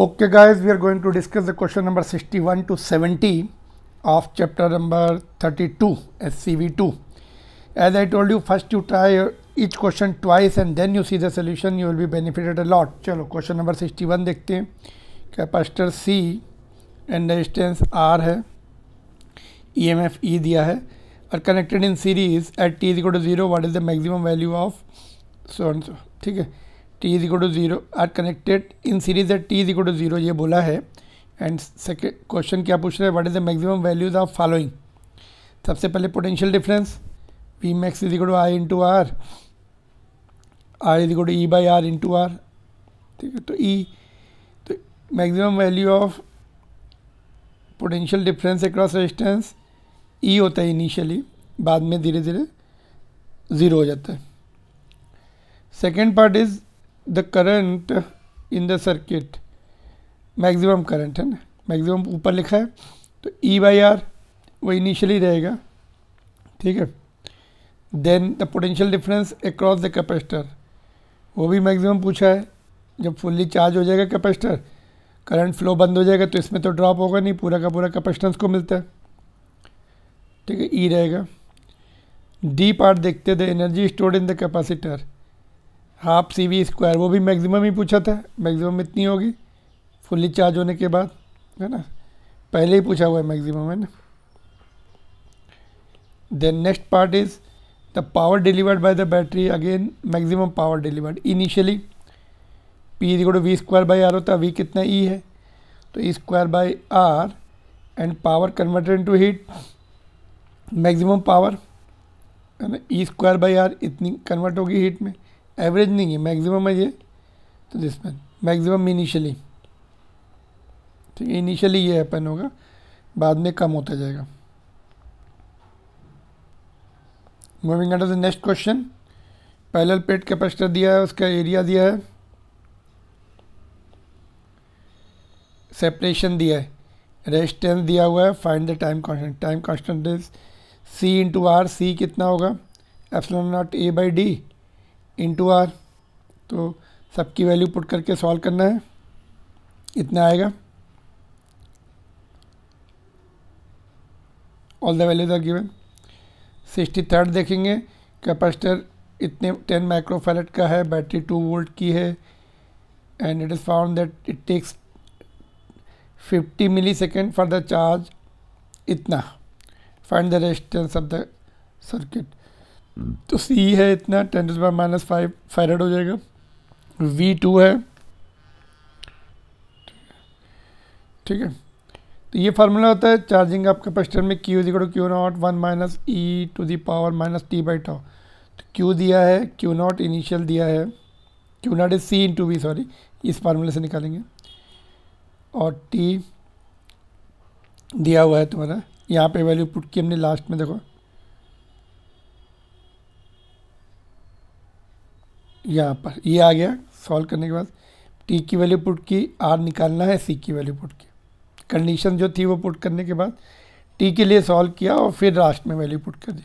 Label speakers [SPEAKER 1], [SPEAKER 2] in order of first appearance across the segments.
[SPEAKER 1] okay guys we are going to discuss the question number sixty one to seventy of chapter number thirty two S C V two as I told you first you try each question twice and then you see the solution you will be benefited a lot चलो question number sixty one देखते हैं capacitor C and resistance R है E M F E दिया है और connected in series at T is equal to zero what is the maximum value of so and so ठीक है t is equal to zero are connected in series at t is equal to zero ये बोला है and second question क्या पूछ रहे हैं what is the maximum values of following सबसे पहले potential difference V max is equal to I into R R is equal to E by R into R ठीक है तो ई e, तो maximum value of potential difference across resistance E होता है initially बाद में धीरे धीरे ज़ीरो हो जाता है second part is the current in the circuit maximum current है ना मैक्सिमम ऊपर लिखा है तो ई बाई आर वो इनिशियली रहेगा ठीक है then the potential difference across the capacitor वो भी मैक्सिमम पूछा है जब फुल्ली चार्ज हो जाएगा कैपेसिटर करंट फ्लो बंद हो जाएगा तो इसमें तो ड्रॉप होगा नहीं पूरा का पूरा कैपेसिटेंस को मिलता है ठीक है ई e रहेगा डी पार्ट देखते the energy stored in the capacitor half C V square वो भी मैक्सिमम ही पूछा था मैक्सिमम इतनी होगी फुल्ली चार्ज होने के बाद है ना पहले ही पूछा हुआ है मैक्सिमम है ना then next part is the power delivered by the battery again maximum power delivered initially P is V square by R होता है वी कितना ई e है तो E square by R and power converter into heat maximum power है ना E square by R इतनी convert होगी heat में एवरेज नहीं है मैक्सिमम है ये तो दिस मैन मैक्सिमम इनिशियली ठीक है इनिशियली ये हैपन होगा बाद में कम होता जाएगा moving of the next question parallel plate capacitor दिया है उसका एरिया दिया है सेपरेशन दिया है रेजिस्टेंस दिया हुआ है find the time constant time constant is C into R C कितना होगा F naught A by D into R तो सबकी वैल्यू पुट करके सॉल्व करना है इतना आएगा all the values are given sixty third देखेंगे कैपेसिटर इतने टेन माइक्रोफेरेट का है बैटरी टू वोल्ट की है and it is found that it takes fifty milli second for the charge इतना find the resistance of the circuit तो C है इतना ten to the power minus five five हो जाएगा वी टू है ठीक है तो ये फार्मूला होता है चार्जिंग आपके कैपेसिटर में Q is equal Q naught one minus E to the power minus T by tau तो क्यू दिया है क्यू नॉट इनिशियल दिया है Q not is C to V sorry इस फार्मूले से निकालेंगे और टी दिया हुआ है तुम्हारा यहाँ पे वैल्यू पुट की हमने लास्ट में देखो यहाँ पर ये आ गया सॉल्व करने के बाद टी की वैल्यू पुट की आर निकालना है सी की वैल्यू पुट की कंडीशन जो थी वो पुट करने के बाद टी के लिए सॉल्व किया और फिर लास्ट में वैल्यू पुट कर दी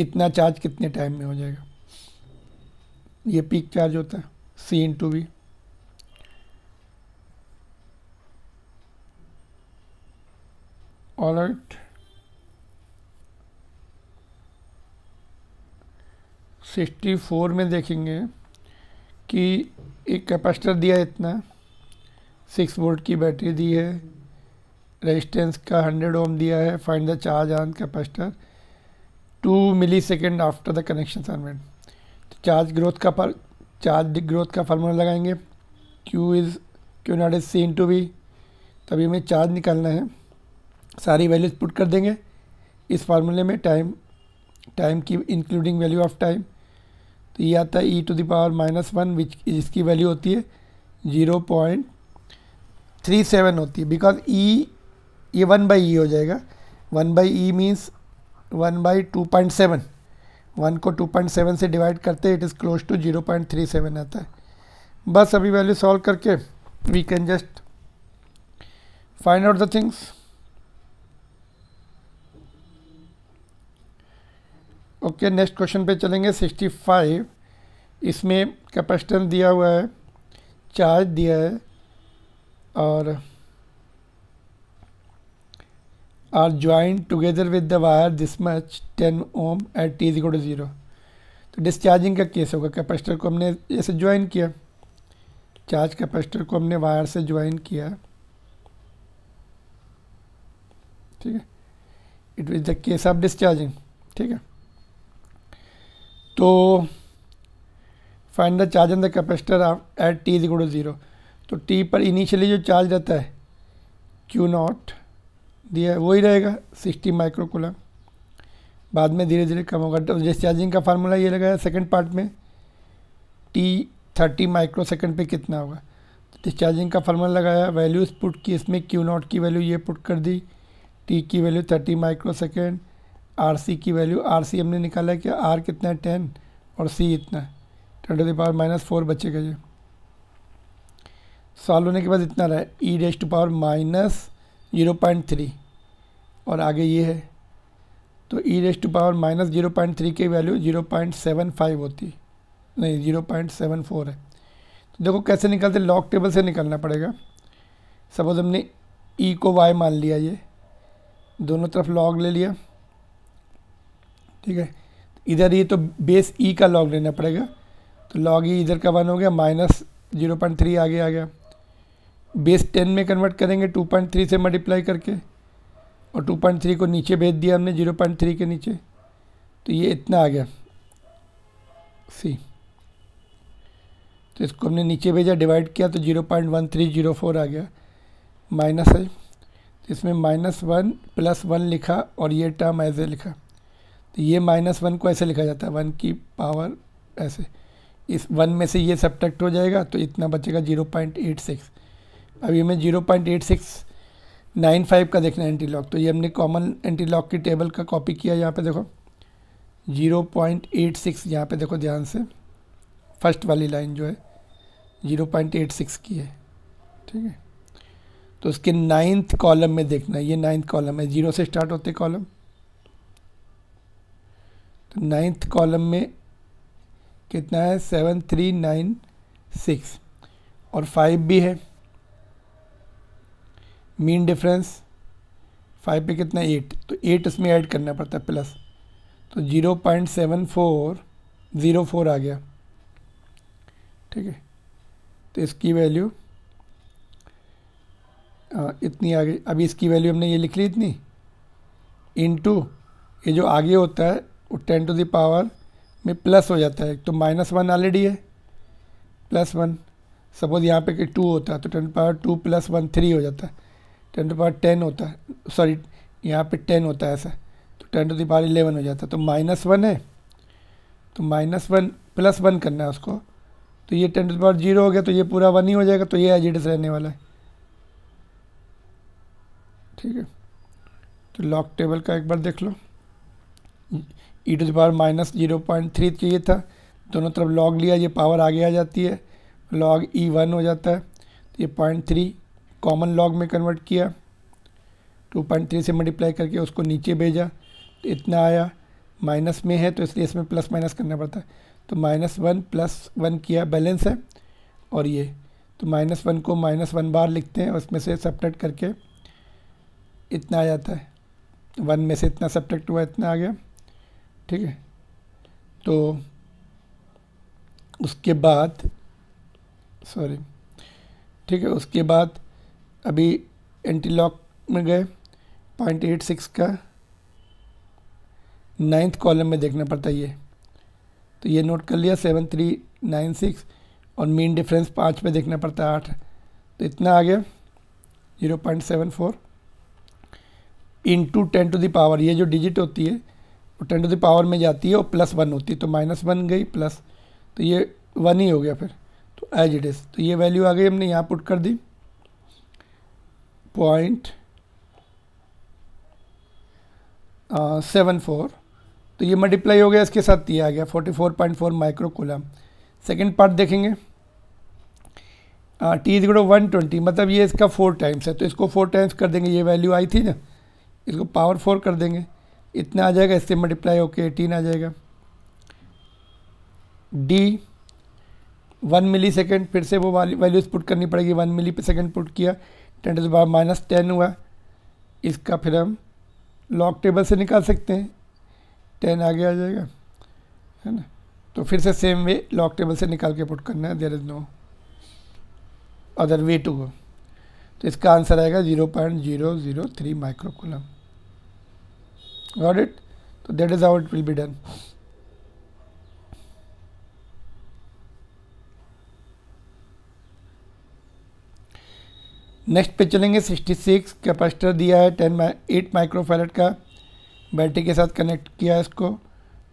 [SPEAKER 1] इतना चार्ज कितने टाइम में हो जाएगा ये पीक चार्ज होता है C into V alright sixty four में देखेंगे कि एक कैपेसिटर दिया है इतना सिक्स वोल्ट की बैटरी दी है रेजिस्टेंस का हंड्रेड ओम दिया है find the charge on capacitor two milli second after the connection सर्मेंट तो चार्ज ग्रोथ का पर चार्ज ग्रोथ का फार्मूला लगाएंगे Q is Q not is into B तभी हमें चार्ज निकालना है सारी वैल्यूज पुट कर देंगे इस फार्मूले में टाइम टाइम की इंक्लूडिंग वैल्यू ऑफ टाइम तो ये आता है E to the power minus one which जिसकी वैल्यू होती है ज़ीरो पॉइंट थ्री सेवन होती है बिकॉज ई e, ये वन बाई ई हो जाएगा one by E means one by two point seven one को टू पॉइंट सेवन से डिवाइड करते हैं it is close to zero point three seven आता है बस अभी वैल्यू सॉल्व करके we can just find out the things okay next question पे चलेंगे सिक्सटी फाइव इसमें कैपेसिटेंस दिया हुआ है चार्ज दिया है और are joint together with the wire this much ten ohm at T is equal to zero तो डिस्चार्जिंग का केस होगा कैपेसिटर को हमने ऐसे ज्वाइन किया चार्ज कैपेसिटर को हमने वायर से ज्वाइन किया ठीक है it was the case of discharging ठीक है तो find the charge in the capacitor at T is equal zero तो टी पर इनिशियली जो चार्ज रहता है क्यू नॉट दिया वही रहेगा सिक्सटी माइक्रोकुलम बाद में धीरे धीरे कम होगा तो जैसे चार्जिंग का फार्मूला ये लगाया सेकंड पार्ट में टी थर्टी माइक्रो सेकेंड पे कितना होगा तो डिस्चार्जिंग का फार्मूला लगाया वैल्यूज़ पुट की इसमें क्यू नॉट की वैल्यू ये पुट कर दी टी की value thirty micro second R C की वैल्यू आर सी हमने निकाला कि आर कितना है टेन और सी इतना है ten to the power minus four बच्चे का ये सॉल्व होने के बाद इतना रहा है E raise to power minus zero point three और आगे ये है तो E raised to power minus zero point three की value zero point seven five होती नहीं जीरो पॉइंट सेवन फोर है तो देखो कैसे निकलते लॉक टेबल से निकलना पड़ेगा सपोज़ हमने ई e को वाई मान लिया ये दोनों तरफ लॉग ले लिया ठीक है इधर ये तो बेस ई e का लॉग लेना पड़ेगा तो लॉग ई e इधर का वन हो गया माइनस जीरो पॉइंट थ्री आगे आ गया बेस टेन में कन्वर्ट करेंगे टू पॉइंट थ्री से मल्टीप्लाई करके और टू पॉइंट थ्री को नीचे भेज दिया हमने जीरो पॉइंट थ्री के नीचे तो ये इतना आ गया सी तो इसको हमने नीचे भेजा डिवाइड किया तो zero point one three zero four आ गया माइनस है तो इसमें माइनस वन प्लस वन लिखा और ये टर्म ऐसे ए लिखा तो ये माइनस वन को ऐसे लिखा जाता है वन की पावर ऐसे इस वन में से ये सब्ट्रैक्ट हो जाएगा तो इतना बचेगा जीरो पॉइंट एट सिक्स अभी हमें zero point eight six nine five का देखना है एंटीलॉक तो ये हमने कॉमन एंटी लॉक की टेबल का कॉपी किया यहाँ पे देखो जीरो पॉइंट एट सिक्स यहाँ पर देखो ध्यान से फर्स्ट वाली लाइन जो है जीरो पॉइंट एट सिक्स की है ठीक है तो उसके नाइन्थ कॉलम में देखना है ये नाइन्थ कॉलम है जीरो से स्टार्ट होते कॉलम तो नाइन्थ कॉलम में कितना है सेवन थ्री नाइन सिक्स और फाइव भी है मीन डिफरेंस फाइव पे कितना एट तो एट इसमें ऐड करना पड़ता है प्लस तो zero point seven four zero four आ गया ठीक है तो इसकी वैल्यू इतनी आ गई अभी इसकी वैल्यू हमने ये लिख ली इतनी इनटू ये जो आगे होता है वो टेन टू दावर में प्लस हो जाता है तो माइनस वन ऑलरेडी है प्लस वन सपोज यहाँ पे कि टू होता है तो ten power two plus one three हो जाता है टेन टू पावर टेन होता है सॉरी यहाँ पे टेन होता है ऐसा तो टेन टू दावर इलेवन हो जाता है तो माइनस वन है तो माइनस वन प्लस वन करना है उसको तो ये टेन टू दावर जीरो हो गया तो ये पूरा वन ही हो जाएगा तो ये एज इज रहने वाला है ठीक है तो लॉक टेबल का एक बार देख लो e to the power minus zero point three चाहिए था दोनों तरफ लॉग लिया ये पावर आगे आ जाती है लॉग ई वन हो जाता है तो ये पॉइंट थ्री कॉमन लॉग में कन्वर्ट किया टू पॉइंट थ्री से मल्टीप्लाई करके उसको नीचे भेजा तो इतना आया माइनस में है तो इसलिए इसमें प्लस माइनस करना पड़ता है तो माइनस वन प्लस वन किया बैलेंस है और ये तो माइनस वन को माइनस वन बार लिखते हैं उसमें से सब्ट्रैक्ट करके इतना आ जाता है वन में से इतना सब्ट्रैक्ट हुआ इतना आ गया ठीक है तो उसके बाद सॉरी ठीक है उसके बाद अभी एंटी लॉक में गए पॉइंट एट सिक्स का नाइन्थ कॉलम में देखना पड़ता है ये तो ये नोट कर लिया सेवन थ्री नाइन सिक्स और मेन डिफरेंस पाँच में देखना पड़ता है आठ तो इतना आ गया zero point seven four into ten to the power ये जो डिजिट होती है वो टेन टू द पावर में जाती है और प्लस वन होती है तो माइनस वन गई प्लस तो ये वन ही हो गया फिर तो एज इट इज़ तो ये वैल्यू आ गई हमने यहाँ पुट कर दी पॉइंट सेवन फोर तो ये मल्टीप्लाई हो गया इसके साथ ये आ गया forty four point four microcoulomb second part देखेंगे t is go one twenty मतलब ये इसका फोर टाइम्स है तो इसको फोर टाइम्स कर देंगे ये वैल्यू आई थी ना इसको पावर फोर कर देंगे इतना आ जाएगा इससे मल्टीप्लाई होके एटीन आ जाएगा डी वन मिली सेकेंड फिर से वो वाली वैल्यूज पुट करनी पड़ेगी वन मिली पर सेकेंड पुट किया ten to bar minus ten हुआ इसका फिर हम लॉक टेबल से निकाल सकते हैं टेन आगे आ जाएगा है ना तो फिर से सेम वे लॉक टेबल से निकाल के पुट करना है there is no other way to go तो इसका आंसर आएगा zero point zero zero three microcoulomb got it so that is how it will be done next पे चलेंगे 66 कैपेसिटर दिया है 10 एट माइक्रोफेलेट का बैटरी के साथ कनेक्ट किया है इसको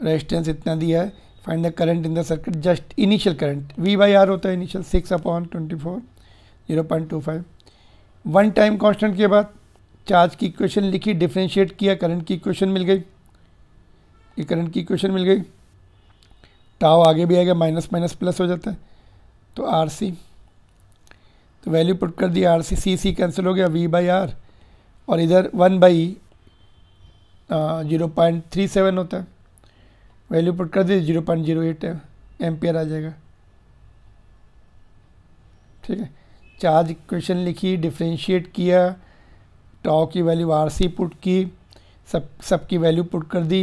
[SPEAKER 1] रेजिस्टेंस इतना दिया है find the current in the circuit just initial current V by R होता है initial six upon twenty four zero point two five one time constant के बाद चार्ज की इक्वेशन लिखी डिफ्रेंशिएट किया करंट की इक्वेशन मिल गई ये करंट की इक्वेशन मिल गई टाव आगे भी आएगा माइनस माइनस प्लस हो जाता है तो आर सी तो वैल्यू पुट कर दी आर सी सी सी कैंसिल हो गया वी बाई आर और इधर one by zero point three seven होता है वैल्यू पुट कर दी zero point zero eight ampere आ जाएगा ठीक है चार्ज इक्वेशन लिखी डिफ्रेंशिएट किया टाओ की वैल्यू आर सी पुट की सब सब की वैल्यू पुट कर दी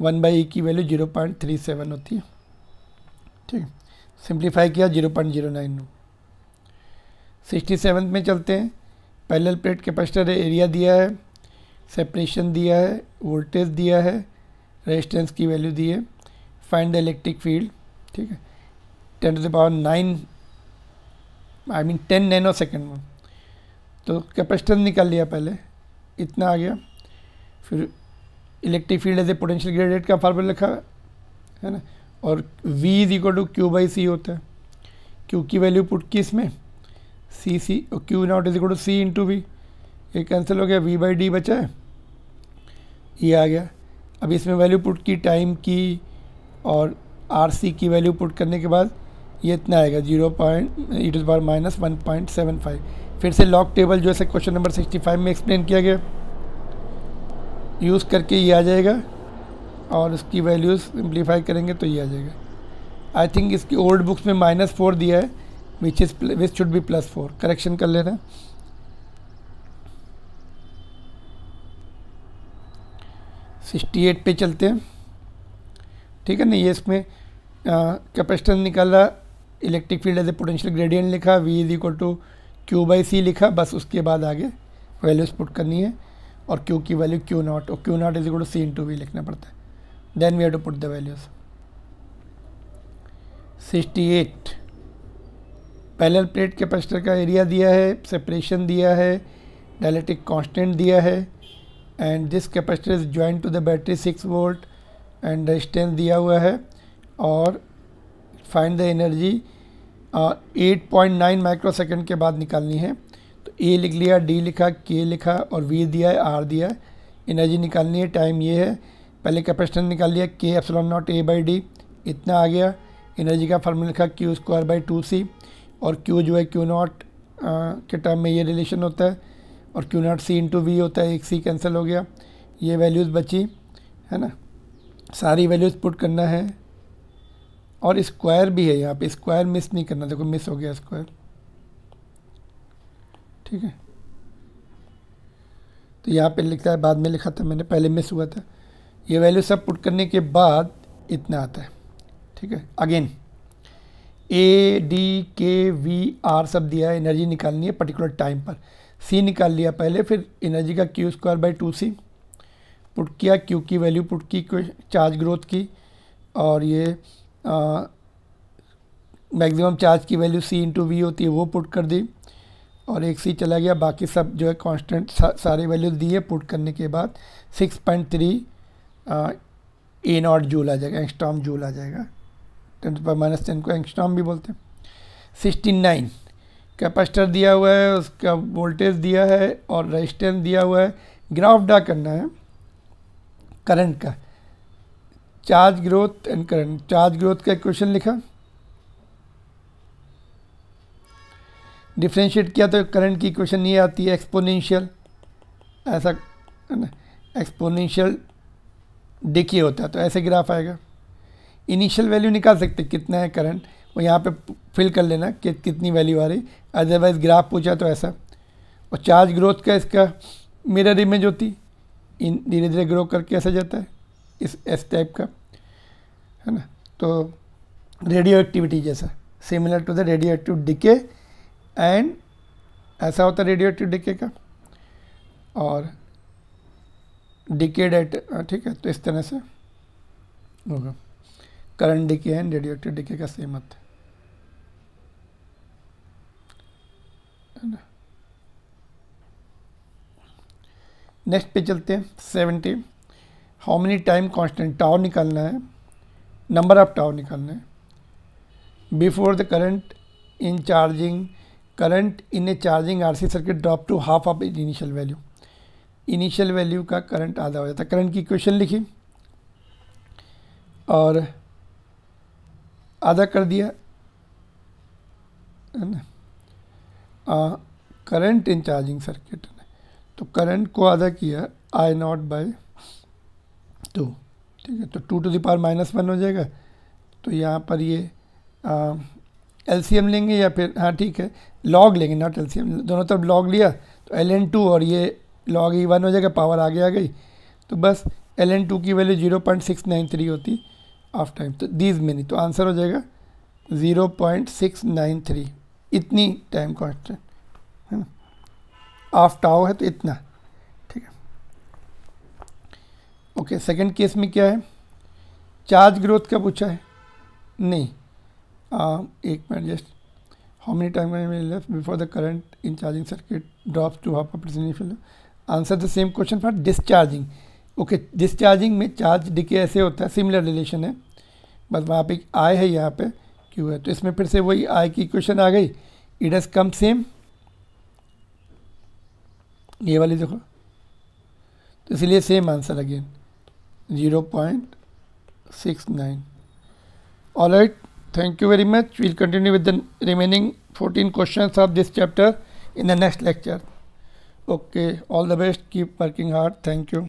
[SPEAKER 1] वन बाई ई की value zero point three seven होती है ठीक सिंप्लीफाई किया zero point zero nine sixty seven में चलते हैं पैरेलल प्लेट कैपेसिटर एरिया दिया है सेपरेशन दिया है वोल्टेज दिया है रेजिस्टेंस की वैल्यू दी है फाइंड इलेक्ट्रिक फील्ड ठीक है ten to the power nine I mean ten nano second में तो कैपेसिटर निकाल लिया पहले इतना आ गया फिर electric field as a potential gradient का फार्मूला लिखा है है ना और V is equal to Q by C होता है क्यू की वैल्यू पुट की इसमें सी सी और Q not is equal to C into V ये कैंसिल हो गया V बाई डी बचा है ये आ गया अब इसमें वैल्यू पुट की टाइम की और आर सी की वैल्यू पुट करने के बाद ये इतना आएगा zero point it is bar minus one point seven five फिर से लॉक टेबल जो है क्वेश्चन नंबर 65 में एक्सप्लेन किया गया यूज़ करके ये आ जाएगा और उसकी वैल्यूज़ सिंप्लीफाई करेंगे तो ये आ जाएगा आई थिंक इसकी ओल्ड बुक्स में माइनस फोर दिया है which is which should be plus four correction कर लेना सिक्सटी एट पे चलते हैं ठीक है ना ये इसमें कैपेसिटेंस निकाला electric field as a potential gradient लिखा V is equal to Q by C लिखा बस उसके बाद आगे वैल्यूज पुट करनी है और क्यू की वैल्यू क्यू नॉट और Q not is equal to C into V लिखना पड़ता है then we have to put the values sixty eight parallel plate capacitor का एरिया दिया है सेपरेशन दिया है डायलेक्ट्रिक कांस्टेंट दिया है and this capacitor is join to the battery six volt and resistance दिया हुआ है और find the energy at point nine micro second के बाद निकालनी है तो ए लिख लिया डी लिखा के लिखा और वी दिया है आर दिया है एनर्जी निकालनी है टाइम ये है पहले कैपेसिटर निकाल लिया के epsilon not A by D इतना आ गया एनर्जी का फार्मूला लिखा Q square by two C और क्यू जो है क्यू नॉट के टर्म में ये रिलेशन होता है और Q not C into V होता है एक सी कैंसिल हो गया ये वैल्यूज़ बची है ना सारी वैल्यूज़ पुट करना है और स्क्वायर भी है यहाँ पे स्क्वायर मिस नहीं करना देखो मिस हो गया स्क्वायर ठीक है तो यहाँ पे लिखा है बाद में लिखा था मैंने पहले मिस हुआ था ये वैल्यू सब पुट करने के बाद इतना आता है ठीक है again A D K V R सब दिया है एनर्जी निकालनी है पर्टिकुलर टाइम पर सी निकाल लिया पहले फिर एनर्जी का Q square by two C put किया क्यू की वैल्यू पुट की चार्ज ग्रोथ की और ये मैक्सिमम चार्ज की वैल्यू सी इंटू वी होती है वो पुट कर दी और एक सी चला गया बाकी सब जो है कांस्टेंट सा, सारे वैल्यू दिए पुट करने के बाद six point three a not joule आ जाएगा एंगस्टॉम जूल आ जाएगा टेन पर माइनस टेन को एंगस्टॉम भी बोलते हैं सिक्सटी नाइन कैपेसिटर दिया हुआ है उसका वोल्टेज दिया है और रेजिस्टेंस दिया हुआ है ग्राफ ड्रा करना है करंट का charge growth and current charge growth का क्वेश्चन लिखा डिफ्रेंशिएट किया तो करंट की क्वेश्चन ये आती है एक्सपोनेंशियल ऐसा है ना एक्सपोनेंशियल देखिए होता है तो ऐसे ग्राफ आएगा इनिशियल वैल्यू निकाल सकते कितना है करंट वो यहाँ पे फिल कर लेना कि कितनी वैल्यू आ रही अदरवाइज ग्राफ पूछा तो ऐसा और चार्ज ग्रोथ का इसका मिरर इमेज होती इन धीरे धीरे ग्रो करके ऐसा जाता है इस एस टाइप का है ना तो रेडियो एक्टिविटी जैसा similar to the radioactive decay and ऐसा होता है रेडियो एक्टिव डिके का और डिकेड एट हाँ, ठीक है तो इस तरह से होगा current decay and radioactive decay का सेम होता है नेक्स्ट पे चलते हैं seventy how many time constant tau निकालना है नंबर ऑफ टावर निकालना है before the current in charging current in a charging RC circuit drop to half of initial value initial value का करंट आधा हो जाता है करंट की इक्वेशन लिखी और आधा कर दिया है ना करंट इन चार्जिंग सर्किट तो करंट को आधा किया आई नॉट बाई टू तो, ठीक है तो two to the power minus one हो जाएगा तो यहाँ पर ये एम लेंगे या फिर हाँ ठीक है लॉग लेंगे नॉट एम दोनों तरफ लॉग लिया तो एल एन टू और ये लॉग ई वन हो जाएगा पावर आगे आ गई तो बस एल एन टू की value zero point six nine three होती ऑफ टाइम तो दीज में नहीं तो आंसर हो जाएगा zero point six nine three इतनी टाइम कॉन्स्टेंट है ना ऑफ टाओ है तो इतना ओके सेकंड केस में क्या है चार्ज ग्रोथ का पूछा है नहीं आ, एक minute just how many time left before the current in charging circuit drop to half opportunity answer the same question for discharging okay discharging में चार्ज डिके ऐसे होता है सिमिलर रिलेशन है बस वहाँ पे आय है यहाँ पे क्यों है तो इसमें फिर से वही आय की इक्वेशन आ गई इट एज़ कम सेम ये वाली देखो तो इसलिए same answer again 0.69 all right thank you very much we'll continue with the remaining 14 questions of this chapter in the next lecture okay all the best keep working hard thank you